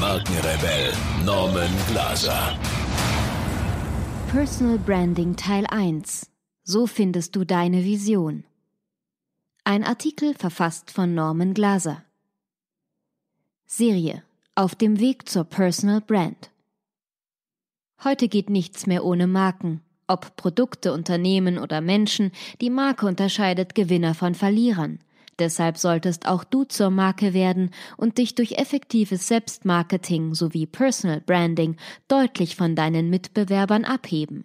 Markenrebell Norman Glaser. Personal Branding Teil 1. So findest du deine Vision. Ein Artikel verfasst von Norman Glaser. Serie Auf dem Weg zur Personal Brand. Heute geht nichts mehr ohne Marken. Ob Produkte, Unternehmen oder Menschen, die Marke unterscheidet Gewinner von Verlierern. Deshalb solltest auch du zur Marke werden und dich durch effektives Selbstmarketing sowie Personal Branding deutlich von deinen Mitbewerbern abheben.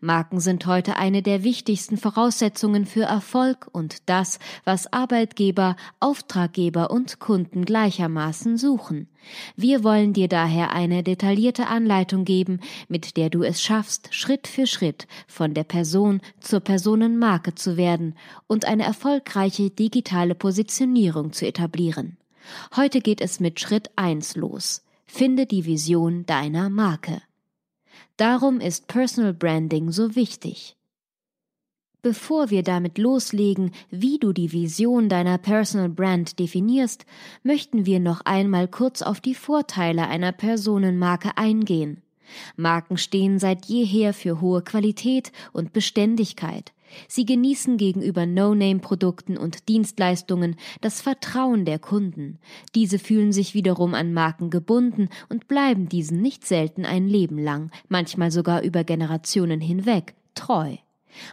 Marken sind heute eine der wichtigsten Voraussetzungen für Erfolg und das, was Arbeitgeber, Auftraggeber und Kunden gleichermaßen suchen. Wir wollen dir daher eine detaillierte Anleitung geben, mit der du es schaffst, Schritt für Schritt von der Person zur Personenmarke zu werden und eine erfolgreiche digitale Positionierung zu etablieren. Heute geht es mit Schritt 1 los. Finde die Vision deiner Marke. Darum ist Personal Branding so wichtig. Bevor wir damit loslegen, wie du die Vision deiner Personal Brand definierst, möchten wir noch einmal kurz auf die Vorteile einer Personenmarke eingehen. Marken stehen seit jeher für hohe Qualität und Beständigkeit. Sie genießen gegenüber No-Name-Produkten und Dienstleistungen das Vertrauen der Kunden. Diese fühlen sich wiederum an Marken gebunden und bleiben diesen nicht selten ein Leben lang, manchmal sogar über Generationen hinweg, treu.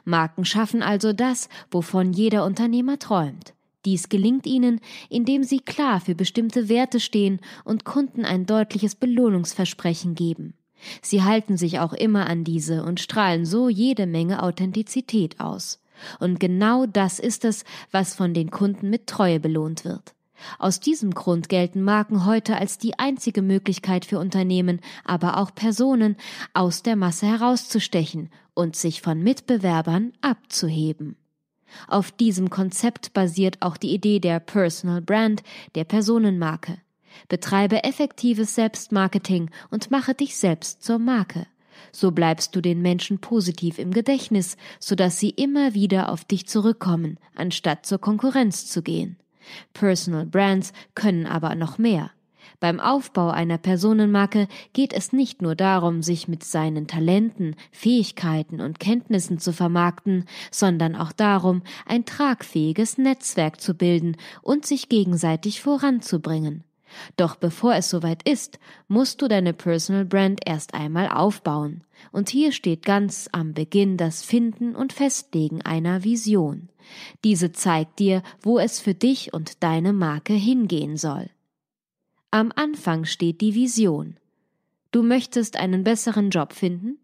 Marken schaffen also das, wovon jeder Unternehmer träumt. Dies gelingt ihnen, indem sie klar für bestimmte Werte stehen und Kunden ein deutliches Belohnungsversprechen geben. Sie halten sich auch immer an diese und strahlen so jede Menge Authentizität aus. Und genau das ist es, was von den Kunden mit Treue belohnt wird. Aus diesem Grund gelten Marken heute als die einzige Möglichkeit für Unternehmen, aber auch Personen, aus der Masse herauszustechen und sich von Mitbewerbern abzuheben. Auf diesem Konzept basiert auch die Idee der Personal Brand, der Personenmarke. Betreibe effektives Selbstmarketing und mache dich selbst zur Marke. So bleibst du den Menschen positiv im Gedächtnis, sodass sie immer wieder auf dich zurückkommen, anstatt zur Konkurrenz zu gehen. Personal Brands können aber noch mehr. Beim Aufbau einer Personenmarke geht es nicht nur darum, sich mit seinen Talenten, Fähigkeiten und Kenntnissen zu vermarkten, sondern auch darum, ein tragfähiges Netzwerk zu bilden und sich gegenseitig voranzubringen. Doch bevor es soweit ist, musst du deine Personal Brand erst einmal aufbauen. Und hier steht ganz am Beginn das Finden und Festlegen einer Vision. Diese zeigt dir, wo es für dich und deine Marke hingehen soll. Am Anfang steht die Vision. Du möchtest einen besseren Job finden?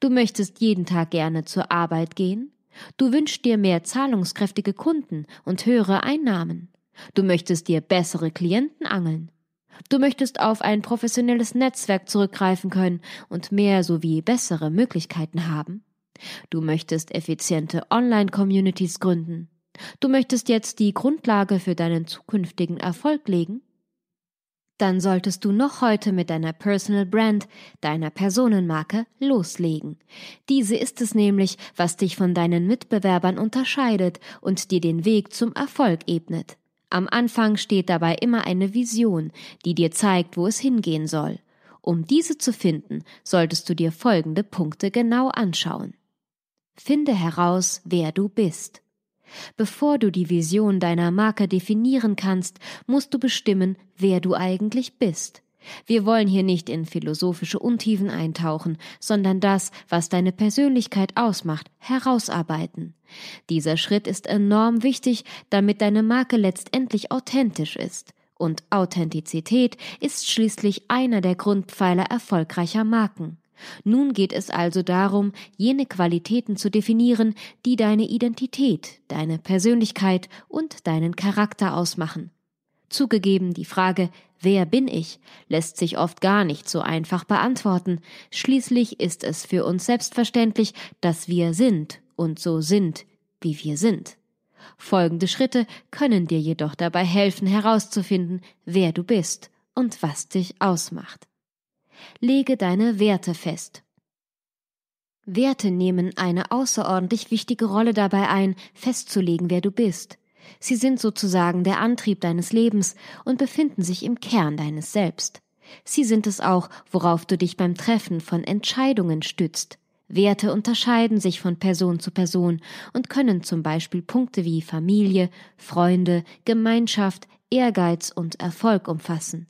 Du möchtest jeden Tag gerne zur Arbeit gehen? Du wünschst dir mehr zahlungskräftige Kunden und höhere Einnahmen? Du möchtest dir bessere Klienten angeln. Du möchtest auf ein professionelles Netzwerk zurückgreifen können und mehr sowie bessere Möglichkeiten haben. Du möchtest effiziente Online-Communities gründen. Du möchtest jetzt die Grundlage für deinen zukünftigen Erfolg legen? Dann solltest du noch heute mit deiner Personal Brand, deiner Personenmarke, loslegen. Diese ist es nämlich, was dich von deinen Mitbewerbern unterscheidet und dir den Weg zum Erfolg ebnet. Am Anfang steht dabei immer eine Vision, die dir zeigt, wo es hingehen soll. Um diese zu finden, solltest du dir folgende Punkte genau anschauen. Finde heraus, wer du bist. Bevor du die Vision deiner Marke definieren kannst, musst du bestimmen, wer du eigentlich bist. Wir wollen hier nicht in philosophische Untiefen eintauchen, sondern das, was deine Persönlichkeit ausmacht, herausarbeiten. Dieser Schritt ist enorm wichtig, damit deine Marke letztendlich authentisch ist. Und Authentizität ist schließlich einer der Grundpfeiler erfolgreicher Marken. Nun geht es also darum, jene Qualitäten zu definieren, die deine Identität, deine Persönlichkeit und deinen Charakter ausmachen. Zugegeben, die Frage, wer bin ich, lässt sich oft gar nicht so einfach beantworten. Schließlich ist es für uns selbstverständlich, dass wir sind und so sind, wie wir sind. Folgende Schritte können dir jedoch dabei helfen herauszufinden, wer du bist und was dich ausmacht. Lege deine Werte fest. Werte nehmen eine außerordentlich wichtige Rolle dabei ein, festzulegen, wer du bist. Sie sind sozusagen der Antrieb deines Lebens und befinden sich im Kern deines Selbst. Sie sind es auch, worauf du dich beim Treffen von Entscheidungen stützt. Werte unterscheiden sich von Person zu Person und können zum Beispiel Punkte wie Familie, Freunde, Gemeinschaft, Ehrgeiz und Erfolg umfassen.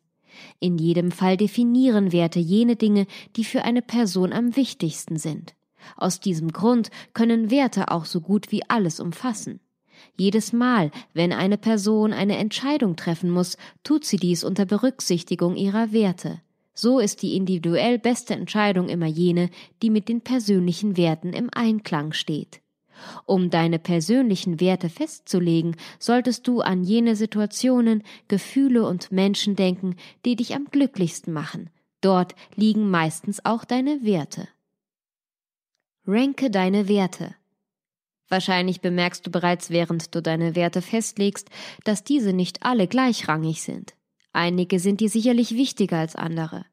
In jedem Fall definieren Werte jene Dinge, die für eine Person am wichtigsten sind. Aus diesem Grund können Werte auch so gut wie alles umfassen. Jedes Mal, wenn eine Person eine Entscheidung treffen muss, tut sie dies unter Berücksichtigung ihrer Werte. So ist die individuell beste Entscheidung immer jene, die mit den persönlichen Werten im Einklang steht. Um deine persönlichen Werte festzulegen, solltest du an jene Situationen, Gefühle und Menschen denken, die dich am glücklichsten machen. Dort liegen meistens auch deine Werte. Ranke deine Werte. Wahrscheinlich bemerkst du bereits, während du deine Werte festlegst, dass diese nicht alle gleichrangig sind. Einige sind dir sicherlich wichtiger als andere.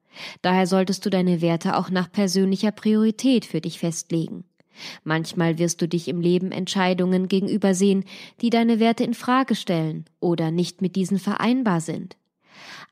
Daher solltest du deine Werte auch nach persönlicher Priorität für dich festlegen. Manchmal wirst du dich im Leben Entscheidungen gegenübersehen, die deine Werte in Frage stellen oder nicht mit diesen vereinbar sind.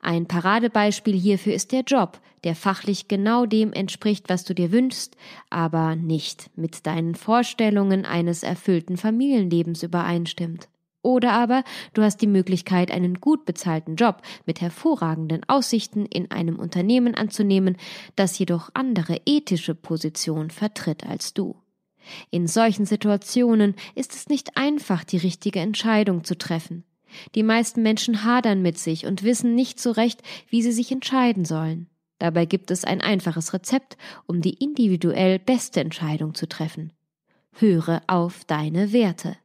Ein Paradebeispiel hierfür ist der Job, der fachlich genau dem entspricht, was du dir wünschst, aber nicht mit deinen Vorstellungen eines erfüllten Familienlebens übereinstimmt. Oder aber du hast die Möglichkeit, einen gut bezahlten Job mit hervorragenden Aussichten in einem Unternehmen anzunehmen, das jedoch andere ethische Positionen vertritt als du. In solchen Situationen ist es nicht einfach, die richtige Entscheidung zu treffen. Die meisten Menschen hadern mit sich und wissen nicht so recht, wie sie sich entscheiden sollen. Dabei gibt es ein einfaches Rezept, um die individuell beste Entscheidung zu treffen. Höre auf deine Werte.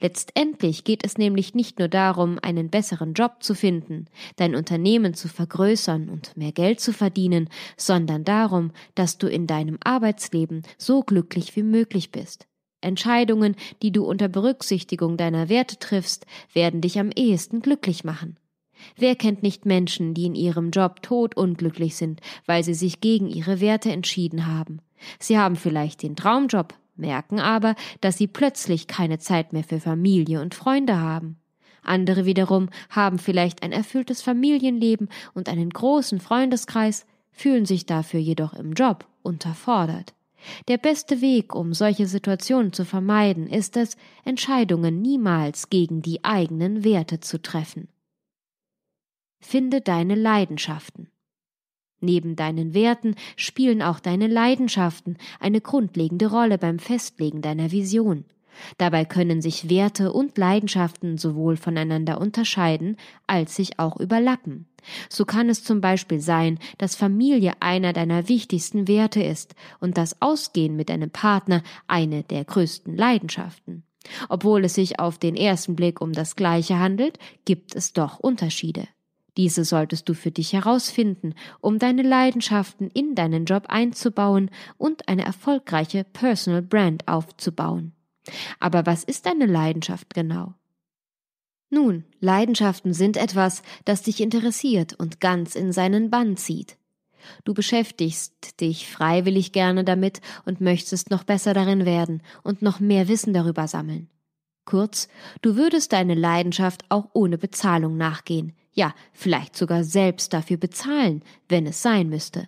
Letztendlich geht es nämlich nicht nur darum, einen besseren Job zu finden, dein Unternehmen zu vergrößern und mehr Geld zu verdienen, sondern darum, dass du in deinem Arbeitsleben so glücklich wie möglich bist. Entscheidungen, die du unter Berücksichtigung deiner Werte triffst, werden dich am ehesten glücklich machen. Wer kennt nicht Menschen, die in ihrem Job todunglücklich sind, weil sie sich gegen ihre Werte entschieden haben? Sie haben vielleicht den Traumjob, merken aber, dass sie plötzlich keine Zeit mehr für Familie und Freunde haben. Andere wiederum haben vielleicht ein erfülltes Familienleben und einen großen Freundeskreis, fühlen sich dafür jedoch im Job unterfordert. Der beste Weg, um solche Situationen zu vermeiden, ist es, Entscheidungen niemals gegen die eigenen Werte zu treffen. Finde deine Leidenschaften. Neben deinen Werten spielen auch deine Leidenschaften eine grundlegende Rolle beim Festlegen deiner Vision. Dabei können sich Werte und Leidenschaften sowohl voneinander unterscheiden als sich auch überlappen. So kann es zum Beispiel sein, dass Familie einer deiner wichtigsten Werte ist und das Ausgehen mit deinem Partner eine der größten Leidenschaften. Obwohl es sich auf den ersten Blick um das Gleiche handelt, gibt es doch Unterschiede. Diese solltest du für dich herausfinden, um deine Leidenschaften in deinen Job einzubauen und eine erfolgreiche Personal Brand aufzubauen. Aber was ist deine Leidenschaft genau? Nun, Leidenschaften sind etwas, das dich interessiert und ganz in seinen Bann zieht. Du beschäftigst dich freiwillig gerne damit und möchtest noch besser darin werden und noch mehr Wissen darüber sammeln. Kurz, du würdest deine Leidenschaft auch ohne Bezahlung nachgehen, ja, vielleicht sogar selbst dafür bezahlen, wenn es sein müsste.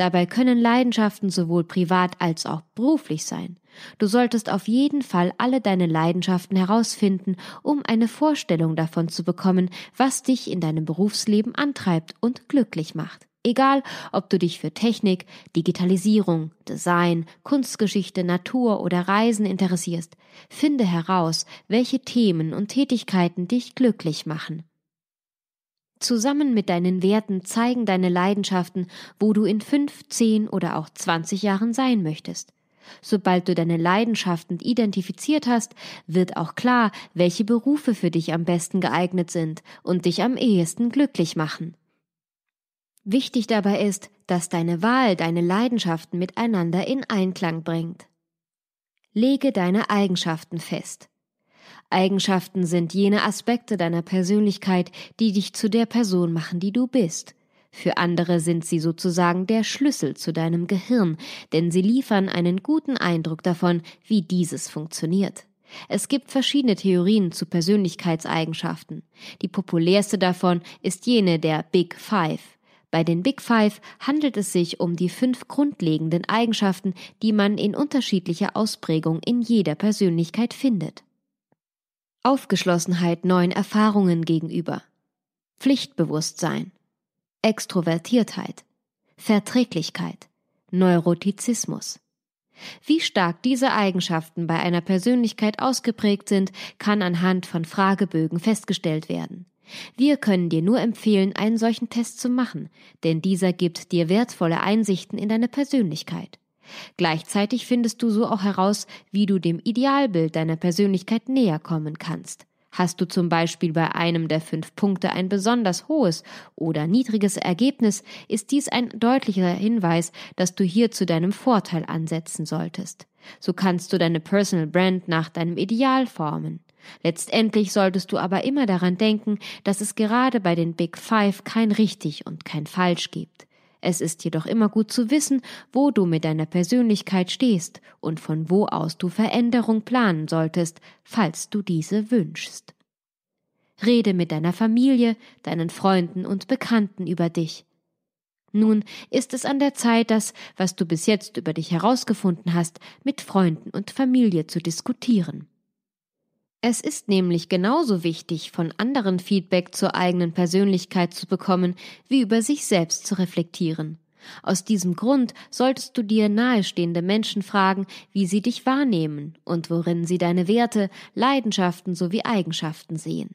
Dabei können Leidenschaften sowohl privat als auch beruflich sein. Du solltest auf jeden Fall alle deine Leidenschaften herausfinden, um eine Vorstellung davon zu bekommen, was dich in deinem Berufsleben antreibt und glücklich macht. Egal, ob du dich für Technik, Digitalisierung, Design, Kunstgeschichte, Natur oder Reisen interessierst, finde heraus, welche Themen und Tätigkeiten dich glücklich machen. Zusammen mit deinen Werten zeigen deine Leidenschaften, wo du in fünf, zehn oder auch zwanzig Jahren sein möchtest. Sobald du deine Leidenschaften identifiziert hast, wird auch klar, welche Berufe für dich am besten geeignet sind und dich am ehesten glücklich machen. Wichtig dabei ist, dass deine Wahl deine Leidenschaften miteinander in Einklang bringt. Lege deine Eigenschaften fest. Eigenschaften sind jene Aspekte deiner Persönlichkeit, die dich zu der Person machen, die du bist. Für andere sind sie sozusagen der Schlüssel zu deinem Gehirn, denn sie liefern einen guten Eindruck davon, wie dieses funktioniert. Es gibt verschiedene Theorien zu Persönlichkeitseigenschaften. Die populärste davon ist jene der Big Five. Bei den Big Five handelt es sich um die fünf grundlegenden Eigenschaften, die man in unterschiedlicher Ausprägung in jeder Persönlichkeit findet. Aufgeschlossenheit neuen Erfahrungen gegenüber, Pflichtbewusstsein, Extrovertiertheit, Verträglichkeit, Neurotizismus. Wie stark diese Eigenschaften bei einer Persönlichkeit ausgeprägt sind, kann anhand von Fragebögen festgestellt werden. Wir können dir nur empfehlen, einen solchen Test zu machen, denn dieser gibt dir wertvolle Einsichten in deine Persönlichkeit. Gleichzeitig findest du so auch heraus, wie du dem Idealbild deiner Persönlichkeit näher kommen kannst. Hast du zum Beispiel bei einem der fünf Punkte ein besonders hohes oder niedriges Ergebnis, ist dies ein deutlicher Hinweis, dass du hier zu deinem Vorteil ansetzen solltest. So kannst du deine Personal Brand nach deinem Ideal formen. Letztendlich solltest du aber immer daran denken, dass es gerade bei den Big Five kein richtig und kein falsch gibt. Es ist jedoch immer gut zu wissen, wo du mit deiner Persönlichkeit stehst und von wo aus du Veränderung planen solltest, falls du diese wünschst. Rede mit deiner Familie, deinen Freunden und Bekannten über dich. Nun ist es an der Zeit, das, was du bis jetzt über dich herausgefunden hast, mit Freunden und Familie zu diskutieren. Es ist nämlich genauso wichtig, von anderen Feedback zur eigenen Persönlichkeit zu bekommen, wie über sich selbst zu reflektieren. Aus diesem Grund solltest du dir nahestehende Menschen fragen, wie sie dich wahrnehmen und worin sie deine Werte, Leidenschaften sowie Eigenschaften sehen.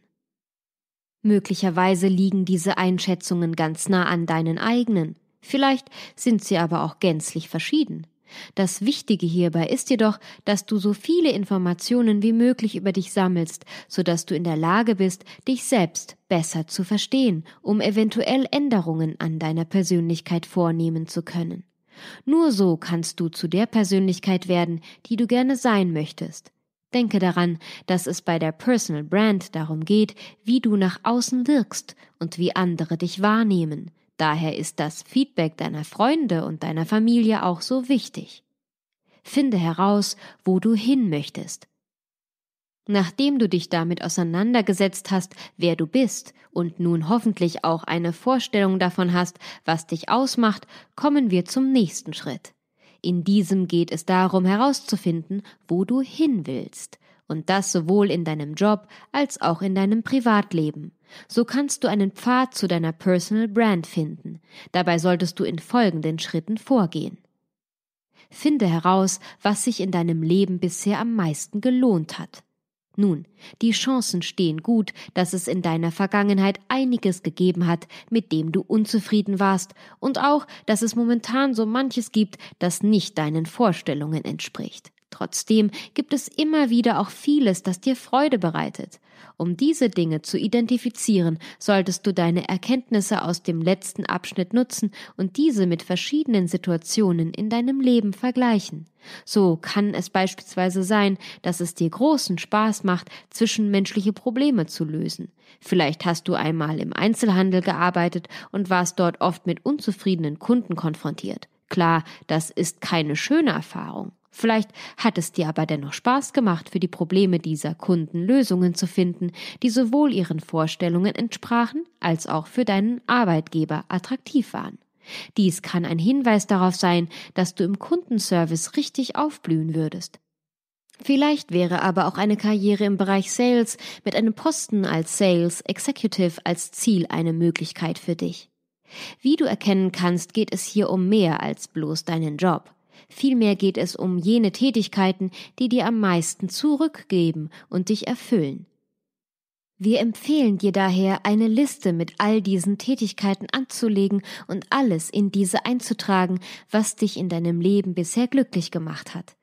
Möglicherweise liegen diese Einschätzungen ganz nah an deinen eigenen, vielleicht sind sie aber auch gänzlich verschieden. Das Wichtige hierbei ist jedoch, dass du so viele Informationen wie möglich über dich sammelst, sodass du in der Lage bist, dich selbst besser zu verstehen, um eventuell Änderungen an deiner Persönlichkeit vornehmen zu können. Nur so kannst du zu der Persönlichkeit werden, die du gerne sein möchtest. Denke daran, dass es bei der Personal Brand darum geht, wie du nach außen wirkst und wie andere dich wahrnehmen. Daher ist das Feedback deiner Freunde und deiner Familie auch so wichtig. Finde heraus, wo du hin möchtest. Nachdem du dich damit auseinandergesetzt hast, wer du bist und nun hoffentlich auch eine Vorstellung davon hast, was dich ausmacht, kommen wir zum nächsten Schritt. In diesem geht es darum herauszufinden, wo du hin willst und das sowohl in deinem Job als auch in deinem Privatleben. So kannst du einen Pfad zu deiner Personal Brand finden. Dabei solltest du in folgenden Schritten vorgehen. Finde heraus, was sich in deinem Leben bisher am meisten gelohnt hat. Nun, die Chancen stehen gut, dass es in deiner Vergangenheit einiges gegeben hat, mit dem du unzufrieden warst, und auch, dass es momentan so manches gibt, das nicht deinen Vorstellungen entspricht. Trotzdem gibt es immer wieder auch vieles, das dir Freude bereitet. Um diese Dinge zu identifizieren, solltest du deine Erkenntnisse aus dem letzten Abschnitt nutzen und diese mit verschiedenen Situationen in deinem Leben vergleichen. So kann es beispielsweise sein, dass es dir großen Spaß macht, zwischenmenschliche Probleme zu lösen. Vielleicht hast du einmal im Einzelhandel gearbeitet und warst dort oft mit unzufriedenen Kunden konfrontiert. Klar, das ist keine schöne Erfahrung. Vielleicht hat es dir aber dennoch Spaß gemacht, für die Probleme dieser Kunden Lösungen zu finden, die sowohl ihren Vorstellungen entsprachen, als auch für deinen Arbeitgeber attraktiv waren. Dies kann ein Hinweis darauf sein, dass du im Kundenservice richtig aufblühen würdest. Vielleicht wäre aber auch eine Karriere im Bereich Sales mit einem Posten als Sales Executive als Ziel eine Möglichkeit für dich. Wie du erkennen kannst, geht es hier um mehr als bloß deinen Job. Vielmehr geht es um jene Tätigkeiten, die dir am meisten zurückgeben und dich erfüllen. Wir empfehlen dir daher, eine Liste mit all diesen Tätigkeiten anzulegen und alles in diese einzutragen, was dich in deinem Leben bisher glücklich gemacht hat.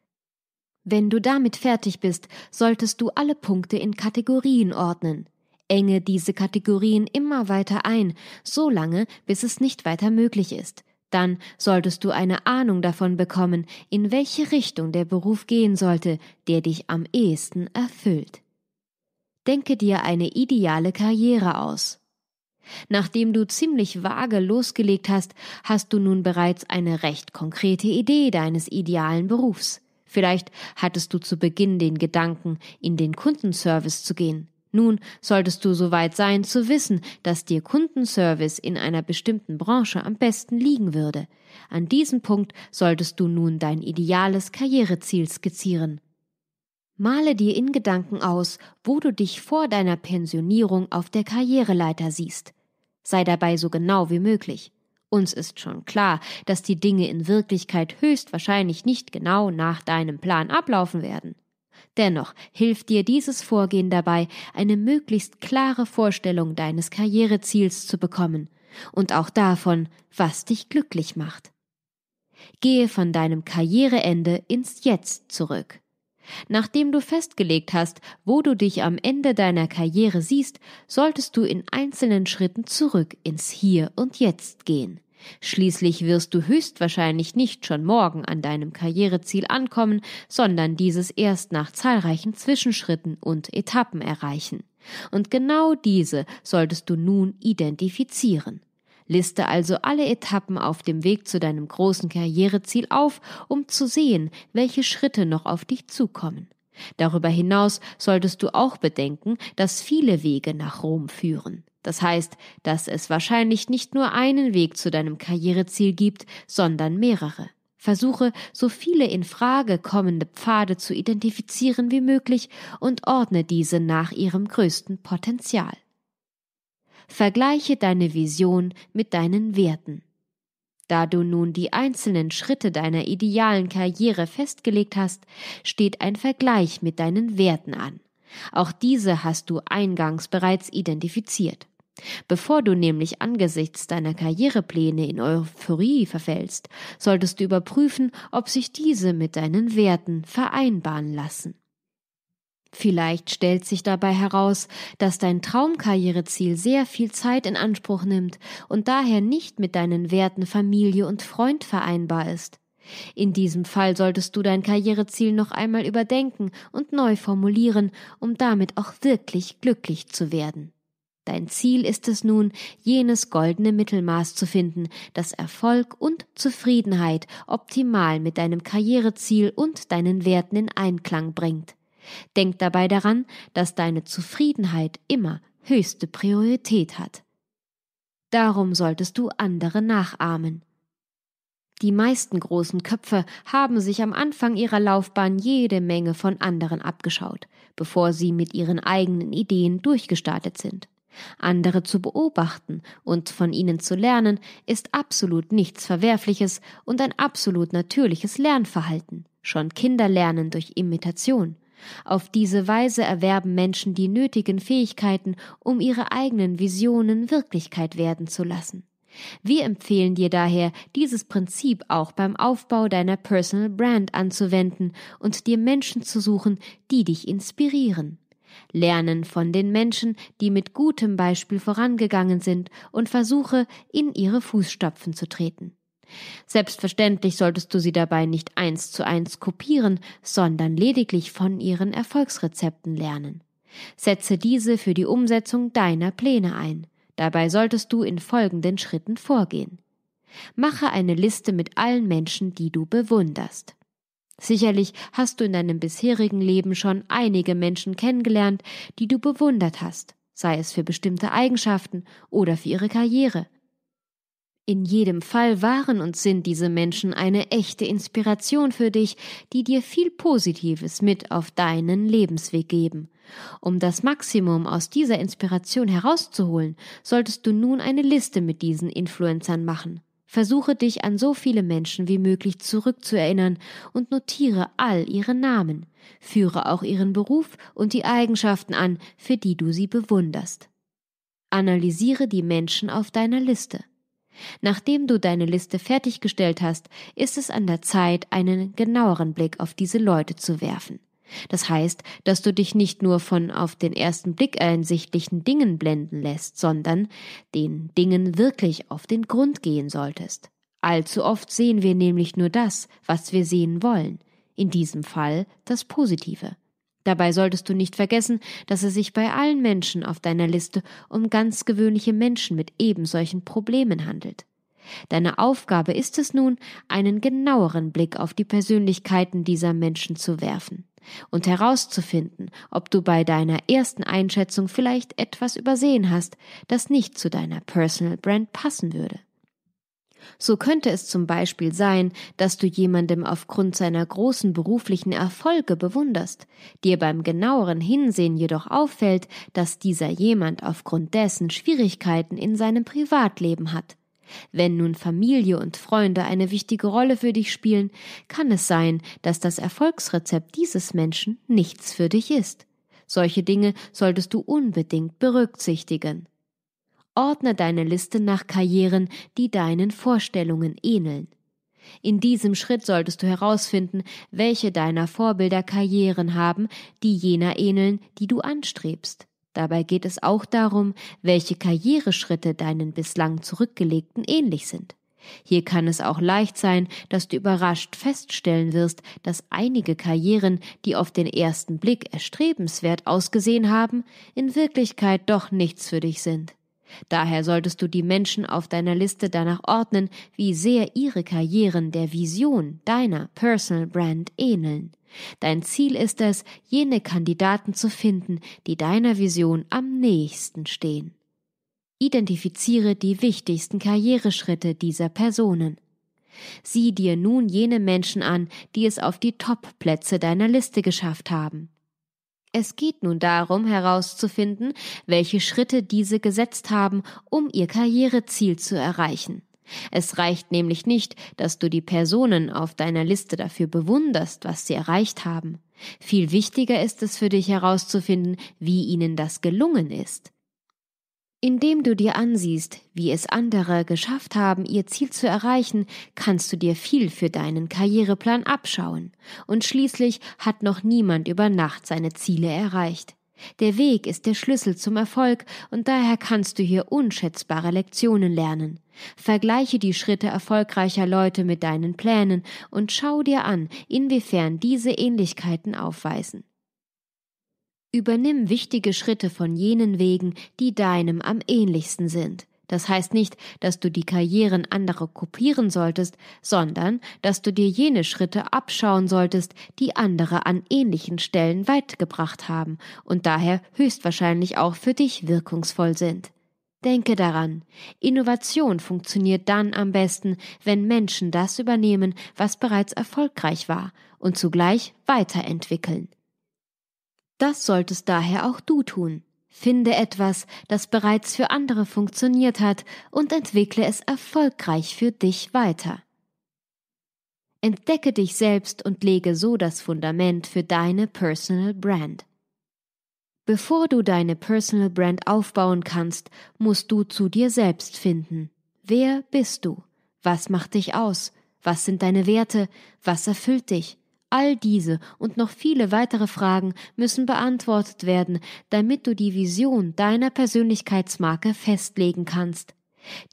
Wenn du damit fertig bist, solltest du alle Punkte in Kategorien ordnen. Enge diese Kategorien immer weiter ein, so lange, bis es nicht weiter möglich ist dann solltest du eine Ahnung davon bekommen, in welche Richtung der Beruf gehen sollte, der dich am ehesten erfüllt. Denke dir eine ideale Karriere aus. Nachdem du ziemlich vage losgelegt hast, hast du nun bereits eine recht konkrete Idee deines idealen Berufs. Vielleicht hattest du zu Beginn den Gedanken, in den Kundenservice zu gehen. Nun solltest du soweit sein zu wissen, dass dir Kundenservice in einer bestimmten Branche am besten liegen würde. An diesem Punkt solltest du nun dein ideales Karriereziel skizzieren. Male dir in Gedanken aus, wo du dich vor deiner Pensionierung auf der Karriereleiter siehst. Sei dabei so genau wie möglich. Uns ist schon klar, dass die Dinge in Wirklichkeit höchstwahrscheinlich nicht genau nach deinem Plan ablaufen werden. Dennoch hilft dir dieses Vorgehen dabei, eine möglichst klare Vorstellung deines Karriereziels zu bekommen und auch davon, was dich glücklich macht. Gehe von deinem Karriereende ins Jetzt zurück. Nachdem du festgelegt hast, wo du dich am Ende deiner Karriere siehst, solltest du in einzelnen Schritten zurück ins Hier und Jetzt gehen. Schließlich wirst du höchstwahrscheinlich nicht schon morgen an deinem Karriereziel ankommen, sondern dieses erst nach zahlreichen Zwischenschritten und Etappen erreichen. Und genau diese solltest du nun identifizieren. Liste also alle Etappen auf dem Weg zu deinem großen Karriereziel auf, um zu sehen, welche Schritte noch auf dich zukommen. Darüber hinaus solltest du auch bedenken, dass viele Wege nach Rom führen. Das heißt, dass es wahrscheinlich nicht nur einen Weg zu deinem Karriereziel gibt, sondern mehrere. Versuche, so viele in Frage kommende Pfade zu identifizieren wie möglich und ordne diese nach ihrem größten Potenzial. Vergleiche deine Vision mit deinen Werten. Da du nun die einzelnen Schritte deiner idealen Karriere festgelegt hast, steht ein Vergleich mit deinen Werten an. Auch diese hast du eingangs bereits identifiziert. Bevor du nämlich angesichts deiner Karrierepläne in Euphorie verfällst, solltest du überprüfen, ob sich diese mit deinen Werten vereinbaren lassen. Vielleicht stellt sich dabei heraus, dass dein Traumkarriereziel sehr viel Zeit in Anspruch nimmt und daher nicht mit deinen Werten Familie und Freund vereinbar ist. In diesem Fall solltest du dein Karriereziel noch einmal überdenken und neu formulieren, um damit auch wirklich glücklich zu werden. Dein Ziel ist es nun, jenes goldene Mittelmaß zu finden, das Erfolg und Zufriedenheit optimal mit deinem Karriereziel und deinen Werten in Einklang bringt. Denk dabei daran, dass deine Zufriedenheit immer höchste Priorität hat. Darum solltest du andere nachahmen. Die meisten großen Köpfe haben sich am Anfang ihrer Laufbahn jede Menge von anderen abgeschaut, bevor sie mit ihren eigenen Ideen durchgestartet sind. Andere zu beobachten und von ihnen zu lernen, ist absolut nichts Verwerfliches und ein absolut natürliches Lernverhalten. Schon Kinder lernen durch Imitation. Auf diese Weise erwerben Menschen die nötigen Fähigkeiten, um ihre eigenen Visionen Wirklichkeit werden zu lassen. Wir empfehlen dir daher, dieses Prinzip auch beim Aufbau deiner Personal Brand anzuwenden und dir Menschen zu suchen, die dich inspirieren lernen von den Menschen, die mit gutem Beispiel vorangegangen sind und versuche, in ihre Fußstapfen zu treten. Selbstverständlich solltest du sie dabei nicht eins zu eins kopieren, sondern lediglich von ihren Erfolgsrezepten lernen. Setze diese für die Umsetzung deiner Pläne ein. Dabei solltest du in folgenden Schritten vorgehen. Mache eine Liste mit allen Menschen, die du bewunderst. Sicherlich hast du in deinem bisherigen Leben schon einige Menschen kennengelernt, die du bewundert hast, sei es für bestimmte Eigenschaften oder für ihre Karriere. In jedem Fall waren und sind diese Menschen eine echte Inspiration für dich, die dir viel Positives mit auf deinen Lebensweg geben. Um das Maximum aus dieser Inspiration herauszuholen, solltest du nun eine Liste mit diesen Influencern machen. Versuche dich an so viele Menschen wie möglich zurückzuerinnern und notiere all ihre Namen. Führe auch ihren Beruf und die Eigenschaften an, für die du sie bewunderst. Analysiere die Menschen auf deiner Liste. Nachdem du deine Liste fertiggestellt hast, ist es an der Zeit, einen genaueren Blick auf diese Leute zu werfen. Das heißt, dass du dich nicht nur von auf den ersten Blick einsichtlichen Dingen blenden lässt, sondern den Dingen wirklich auf den Grund gehen solltest. Allzu oft sehen wir nämlich nur das, was wir sehen wollen, in diesem Fall das Positive. Dabei solltest du nicht vergessen, dass es sich bei allen Menschen auf deiner Liste um ganz gewöhnliche Menschen mit ebensolchen Problemen handelt. Deine Aufgabe ist es nun, einen genaueren Blick auf die Persönlichkeiten dieser Menschen zu werfen und herauszufinden, ob du bei deiner ersten Einschätzung vielleicht etwas übersehen hast, das nicht zu deiner Personal Brand passen würde. So könnte es zum Beispiel sein, dass du jemandem aufgrund seiner großen beruflichen Erfolge bewunderst, dir beim genaueren Hinsehen jedoch auffällt, dass dieser jemand aufgrund dessen Schwierigkeiten in seinem Privatleben hat. Wenn nun Familie und Freunde eine wichtige Rolle für dich spielen, kann es sein, dass das Erfolgsrezept dieses Menschen nichts für dich ist. Solche Dinge solltest du unbedingt berücksichtigen. Ordne deine Liste nach Karrieren, die deinen Vorstellungen ähneln. In diesem Schritt solltest du herausfinden, welche deiner Vorbilder Karrieren haben, die jener ähneln, die du anstrebst. Dabei geht es auch darum, welche Karriereschritte deinen bislang zurückgelegten ähnlich sind. Hier kann es auch leicht sein, dass du überrascht feststellen wirst, dass einige Karrieren, die auf den ersten Blick erstrebenswert ausgesehen haben, in Wirklichkeit doch nichts für dich sind. Daher solltest du die Menschen auf deiner Liste danach ordnen, wie sehr ihre Karrieren der Vision deiner Personal Brand ähneln. Dein Ziel ist es, jene Kandidaten zu finden, die deiner Vision am nächsten stehen. Identifiziere die wichtigsten Karriereschritte dieser Personen. Sieh dir nun jene Menschen an, die es auf die Top-Plätze deiner Liste geschafft haben. Es geht nun darum herauszufinden, welche Schritte diese gesetzt haben, um ihr Karriereziel zu erreichen. Es reicht nämlich nicht, dass du die Personen auf deiner Liste dafür bewunderst, was sie erreicht haben. Viel wichtiger ist es für dich herauszufinden, wie ihnen das gelungen ist. Indem du dir ansiehst, wie es andere geschafft haben, ihr Ziel zu erreichen, kannst du dir viel für deinen Karriereplan abschauen. Und schließlich hat noch niemand über Nacht seine Ziele erreicht. Der Weg ist der Schlüssel zum Erfolg und daher kannst du hier unschätzbare Lektionen lernen. Vergleiche die Schritte erfolgreicher Leute mit deinen Plänen und schau dir an, inwiefern diese Ähnlichkeiten aufweisen. Übernimm wichtige Schritte von jenen Wegen, die deinem am ähnlichsten sind. Das heißt nicht, dass du die Karrieren anderer kopieren solltest, sondern dass du dir jene Schritte abschauen solltest, die andere an ähnlichen Stellen weit gebracht haben und daher höchstwahrscheinlich auch für dich wirkungsvoll sind. Denke daran, Innovation funktioniert dann am besten, wenn Menschen das übernehmen, was bereits erfolgreich war und zugleich weiterentwickeln. Das solltest daher auch du tun. Finde etwas, das bereits für andere funktioniert hat und entwickle es erfolgreich für dich weiter. Entdecke dich selbst und lege so das Fundament für deine Personal Brand. Bevor du deine Personal Brand aufbauen kannst, musst du zu dir selbst finden. Wer bist du? Was macht dich aus? Was sind deine Werte? Was erfüllt dich? All diese und noch viele weitere Fragen müssen beantwortet werden, damit du die Vision deiner Persönlichkeitsmarke festlegen kannst.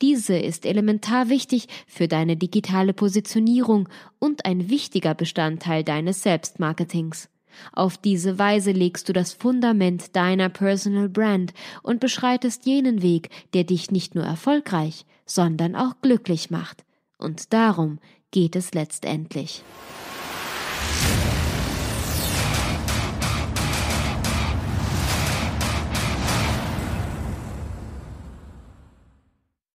Diese ist elementar wichtig für deine digitale Positionierung und ein wichtiger Bestandteil deines Selbstmarketings. Auf diese Weise legst du das Fundament deiner Personal Brand und beschreitest jenen Weg, der dich nicht nur erfolgreich, sondern auch glücklich macht. Und darum geht es letztendlich.